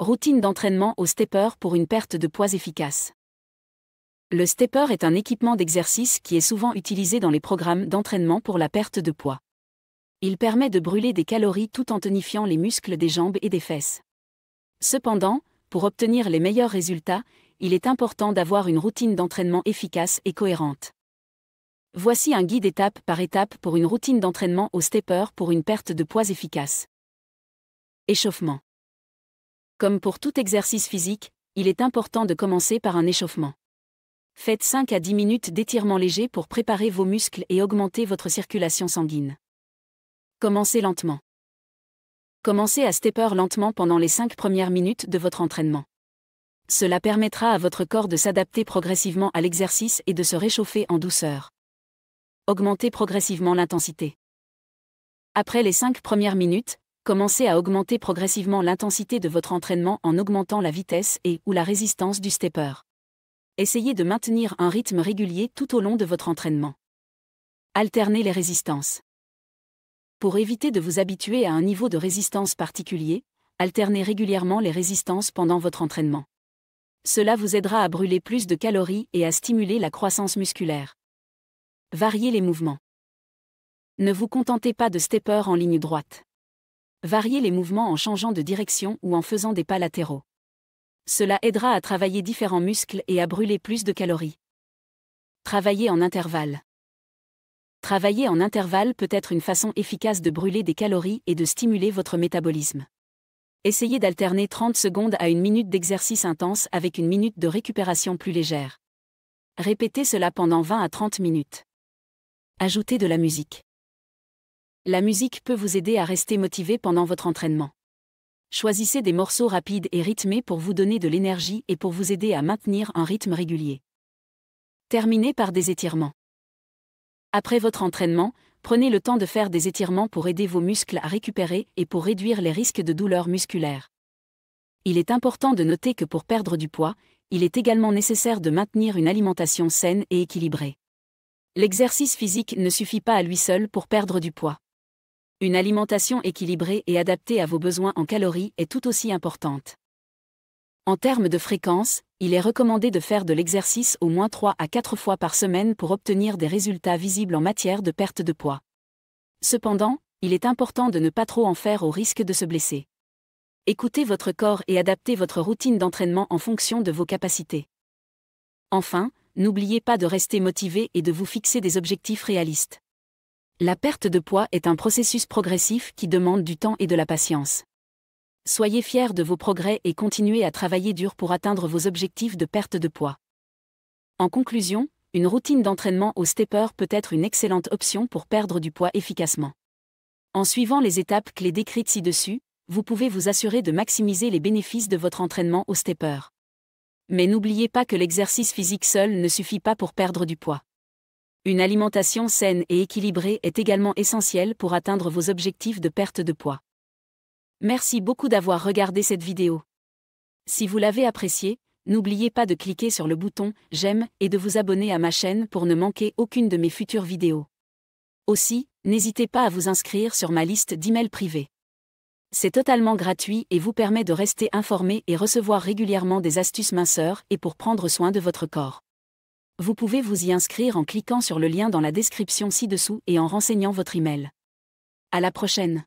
Routine d'entraînement au stepper pour une perte de poids efficace. Le stepper est un équipement d'exercice qui est souvent utilisé dans les programmes d'entraînement pour la perte de poids. Il permet de brûler des calories tout en tonifiant les muscles des jambes et des fesses. Cependant, pour obtenir les meilleurs résultats, il est important d'avoir une routine d'entraînement efficace et cohérente. Voici un guide étape par étape pour une routine d'entraînement au stepper pour une perte de poids efficace. Échauffement. Comme pour tout exercice physique, il est important de commencer par un échauffement. Faites 5 à 10 minutes d'étirement léger pour préparer vos muscles et augmenter votre circulation sanguine. Commencez lentement. Commencez à stepper lentement pendant les 5 premières minutes de votre entraînement. Cela permettra à votre corps de s'adapter progressivement à l'exercice et de se réchauffer en douceur. Augmentez progressivement l'intensité. Après les 5 premières minutes, Commencez à augmenter progressivement l'intensité de votre entraînement en augmentant la vitesse et ou la résistance du stepper. Essayez de maintenir un rythme régulier tout au long de votre entraînement. Alternez les résistances. Pour éviter de vous habituer à un niveau de résistance particulier, alternez régulièrement les résistances pendant votre entraînement. Cela vous aidera à brûler plus de calories et à stimuler la croissance musculaire. Variez les mouvements. Ne vous contentez pas de stepper en ligne droite. Variez les mouvements en changeant de direction ou en faisant des pas latéraux. Cela aidera à travailler différents muscles et à brûler plus de calories. Travailler en intervalle. Travailler en intervalle peut être une façon efficace de brûler des calories et de stimuler votre métabolisme. Essayez d'alterner 30 secondes à une minute d'exercice intense avec une minute de récupération plus légère. Répétez cela pendant 20 à 30 minutes. Ajoutez de la musique. La musique peut vous aider à rester motivé pendant votre entraînement. Choisissez des morceaux rapides et rythmés pour vous donner de l'énergie et pour vous aider à maintenir un rythme régulier. Terminez par des étirements. Après votre entraînement, prenez le temps de faire des étirements pour aider vos muscles à récupérer et pour réduire les risques de douleurs musculaires. Il est important de noter que pour perdre du poids, il est également nécessaire de maintenir une alimentation saine et équilibrée. L'exercice physique ne suffit pas à lui seul pour perdre du poids. Une alimentation équilibrée et adaptée à vos besoins en calories est tout aussi importante. En termes de fréquence, il est recommandé de faire de l'exercice au moins 3 à 4 fois par semaine pour obtenir des résultats visibles en matière de perte de poids. Cependant, il est important de ne pas trop en faire au risque de se blesser. Écoutez votre corps et adaptez votre routine d'entraînement en fonction de vos capacités. Enfin, n'oubliez pas de rester motivé et de vous fixer des objectifs réalistes. La perte de poids est un processus progressif qui demande du temps et de la patience. Soyez fiers de vos progrès et continuez à travailler dur pour atteindre vos objectifs de perte de poids. En conclusion, une routine d'entraînement au stepper peut être une excellente option pour perdre du poids efficacement. En suivant les étapes clés décrites ci-dessus, vous pouvez vous assurer de maximiser les bénéfices de votre entraînement au stepper. Mais n'oubliez pas que l'exercice physique seul ne suffit pas pour perdre du poids. Une alimentation saine et équilibrée est également essentielle pour atteindre vos objectifs de perte de poids. Merci beaucoup d'avoir regardé cette vidéo. Si vous l'avez appréciée, n'oubliez pas de cliquer sur le bouton J'aime et de vous abonner à ma chaîne pour ne manquer aucune de mes futures vidéos. Aussi, n'hésitez pas à vous inscrire sur ma liste d'emails privés. C'est totalement gratuit et vous permet de rester informé et recevoir régulièrement des astuces minceurs et pour prendre soin de votre corps vous pouvez vous y inscrire en cliquant sur le lien dans la description ci-dessous et en renseignant votre email. À la prochaine!